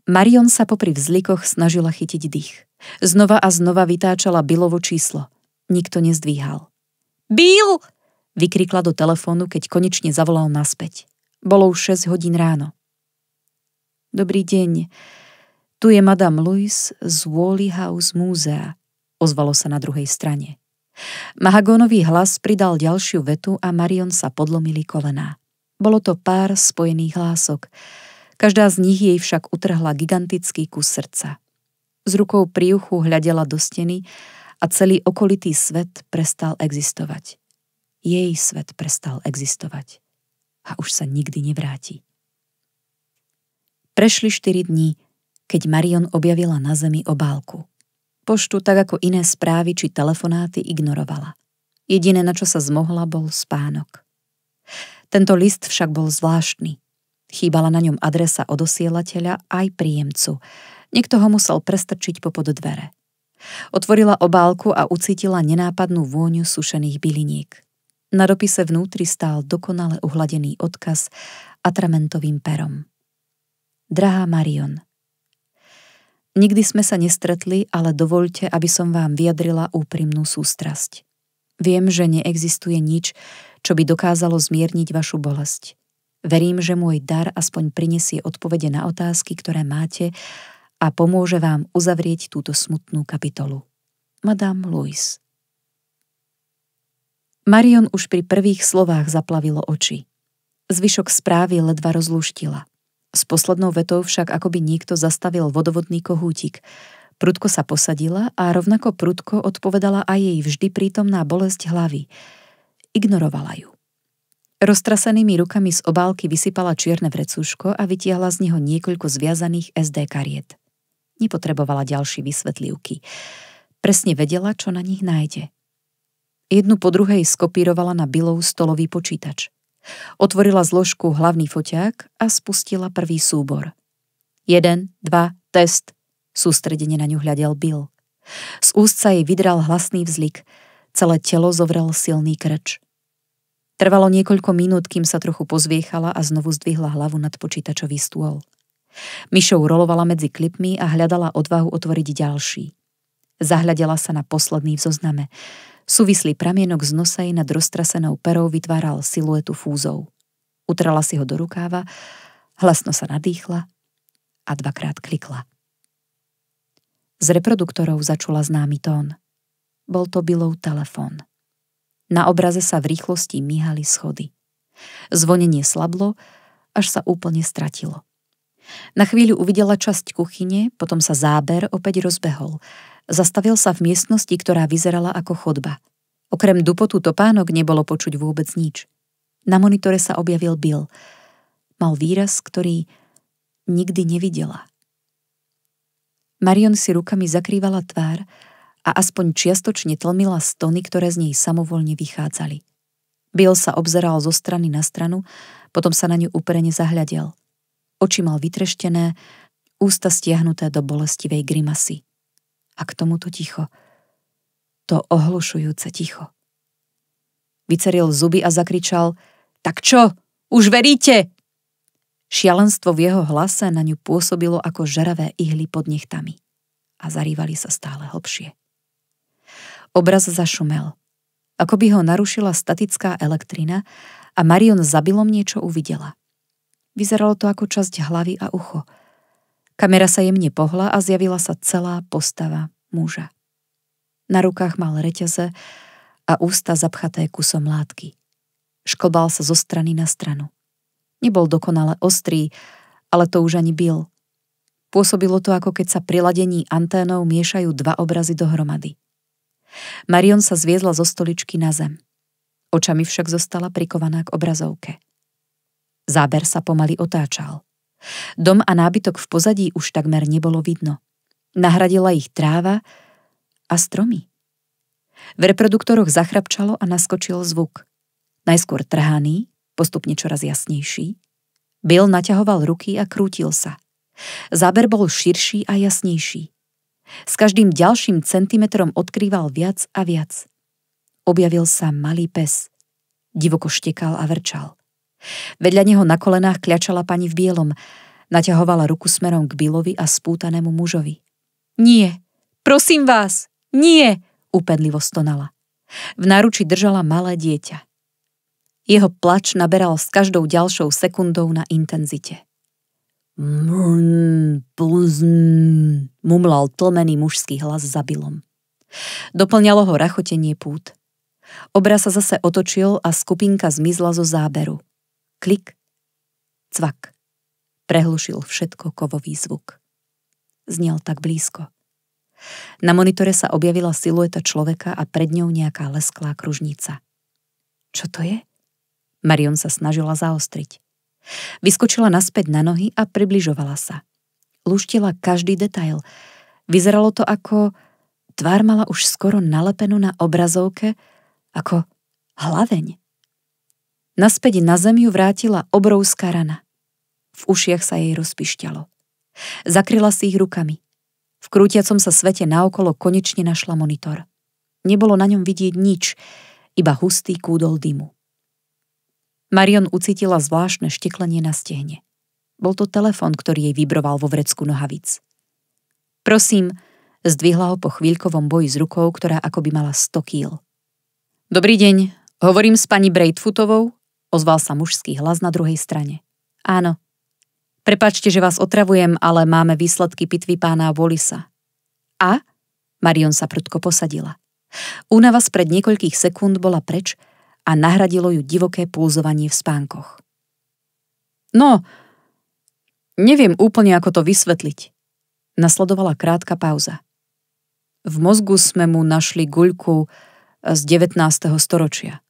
S1: Marion sa popri vzlikoch snažila chytiť dých. Znova a znova vytáčala Billovo číslo. Nikto nezdvíhal. Bill! vykrikla do telefónu, keď konečne zavolal naspäť. Bolo už 6 hodín ráno. Dobrý deň. Tu je Madame Louise z Wally House Múzea, ozvalo sa na druhej strane. Mahagónový hlas pridal ďalšiu vetu a Marion sa podlomili kolená. Bolo to pár spojených hlások. Každá z nich jej však utrhla gigantický kus srdca. S rukou pri uchu hľadela do steny a celý okolitý svet prestal existovať. Jej svet prestal existovať a už sa nikdy nevráti. Prešli štyri dní, keď Marion objavila na zemi obálku. Poštu, tak ako iné správy či telefonáty, ignorovala. Jediné, na čo sa zmohla, bol spánok. Tento list však bol zvláštny. Chýbala na ňom adresa odosielateľa aj príjemcu. Niekto ho musel prestrčiť popod dvere. Otvorila obálku a ucítila nenápadnú vôňu sušených byliniek. Na dopise vnútri stál dokonale uhladený odkaz atramentovým perom. Drahá Marion, nikdy sme sa nestretli, ale dovolte, aby som vám vyjadrila úprimnú sústrasť. Viem, že neexistuje nič, čo by dokázalo zmierniť vašu bolesť. Verím, že môj dar aspoň prinesie odpovede na otázky, ktoré máte a pomôže vám uzavrieť túto smutnú kapitolu. Madame Louise Marion už pri prvých slovách zaplavilo oči. Zvyšok správy ledva rozluštila. S poslednou vetou však akoby niekto zastavil vodovodný kohútik. Prudko sa posadila a rovnako prudko odpovedala aj jej vždy prítomná bolesť hlavy. Ignorovala ju. Roztrasenými rukami z obálky vysypala čierne vrecúško a vytiahla z neho niekoľko zviazaných SD kariet. Nepotrebovala ďalší vysvetlivky. Presne vedela, čo na nich nájde. Jednu po druhej skopírovala na bilov stolový počítač. Otvorila zložku hlavný foťák a spustila prvý súbor. Jeden, dva, test. Sústredene na ňu hľadel Bill. Z úst sa jej vydral hlasný vzlik. Celé telo zovrel silný krč. Trvalo niekoľko minút, kým sa trochu pozviechala a znovu zdvihla hlavu nad počítačový stôl. Myšou rolovala medzi klipmi a hľadala odvahu otvoriť ďalší. Zahľadela sa na posledný v zozname. Súvislý pramienok z nosa jej nad roztrasenou perou vytváral siluetu fúzov. Utrala si ho do rukáva, hlasno sa nadýchla a dvakrát klikla. Z reproduktorov začula známy tón. Bol to Billov telefón. Na obraze sa v rýchlosti míhali schody. Zvonenie slablo, až sa úplne stratilo. Na chvíľu uvidela časť kuchyne, potom sa záber opäť rozbehol. Zastavil sa v miestnosti, ktorá vyzerala ako chodba. Okrem dupotu topánok nebolo počuť vôbec nič. Na monitore sa objavil Bill. Mal výraz, ktorý nikdy nevidela. Marion si rukami zakrývala tvár a aspoň čiastočne tlmila stony, ktoré z nej samovolne vychádzali. Bill sa obzeral zo strany na stranu, potom sa na ňu uperene zahľadel. Oči mal vytreštené, ústa stiahnuté do bolestivej grimasy. A k tomuto ticho. To ohlušujúce ticho. Vyceril zuby a zakričal Tak čo? Už veríte? Šialenstvo v jeho hlase na ňu pôsobilo ako žeravé ihly pod nechtami a zarývali sa stále hlbšie. Obraz zašumel. Ako by ho narušila statická elektrina a Marion zabilom niečo uvidela. Vyzeralo to ako časť hlavy a ucho. Kamera sa jemne pohla a zjavila sa celá postava muža. Na rukách mal reťaze a ústa zapchaté kusom látky. Šklbal sa zo strany na stranu. Nebol dokonale ostrý, ale to už ani byl. Pôsobilo to, ako keď sa pri ladení anténou miešajú dva obrazy dohromady. Marion sa zviezla zo stoličky na zem. Očami však zostala prikovaná k obrazovke. Záber sa pomaly otáčal. Dom a nábytok v pozadí už takmer nebolo vidno. Nahradila ich tráva a stromy. V reproduktoroch zachrapčalo a naskočil zvuk. Najskôr trhaný, postupne čoraz jasnejší. Bill naťahoval ruky a krútil sa. Záber bol širší a jasnejší. S každým ďalším centimetrom odkrýval viac a viac. Objavil sa malý pes. Divoko štekal a vrčal. Vedľa neho na kolenách kľačala pani v bielom. Naťahovala ruku smerom k Bilovi a spútanému mužovi. Nie, prosím vás, nie, upenlivo stonala. V náruči držala malé dieťa. Jeho plač naberal s každou ďalšou sekundou na intenzite mumlal tlmený mužský hlas za bilom. Doplňalo ho rachotenie pút. Obra sa zase otočil a skupinka zmizla zo záberu. Klik, cvak. Prehlušil všetko kovový zvuk. Znel tak blízko. Na monitore sa objavila silueta človeka a pred ňou nejaká lesklá kružnica. Čo to je? Marion sa snažila zaostriť. Vyskočila naspäť na nohy a približovala sa. Luštila každý detail. Vyzeralo to ako... Tvár mala už skoro nalepenú na obrazovke, ako hlaveň. Naspäť na zemi ju vrátila obrovská rana. V ušiach sa jej rozpišťalo. Zakryla si ich rukami. V krútiacom sa svete naokolo konečne našla monitor. Nebolo na ňom vidieť nič, iba hustý kúdol dymu. Marion ucítila zvláštne šteklenie na stehne. Bol to telefon, ktorý jej vybroval vo vrecku nohavic. Prosím, zdvihla ho po chvíľkovom boji s rukou, ktorá akoby mala 100 kýl. Dobrý deň, hovorím s pani Braidfootovou? Ozval sa mužský hlas na druhej strane. Áno. Prepačte, že vás otravujem, ale máme výsledky pitvy pána Wallisa. A? Marion sa prudko posadila. Únava spred niekoľkých sekúnd bola preč a nahradilo ju divoké pulzovanie v spánkoch. No, neviem úplne, ako to vysvetliť. Nasledovala krátka pauza. V mozgu sme mu našli guľku z 19. storočia.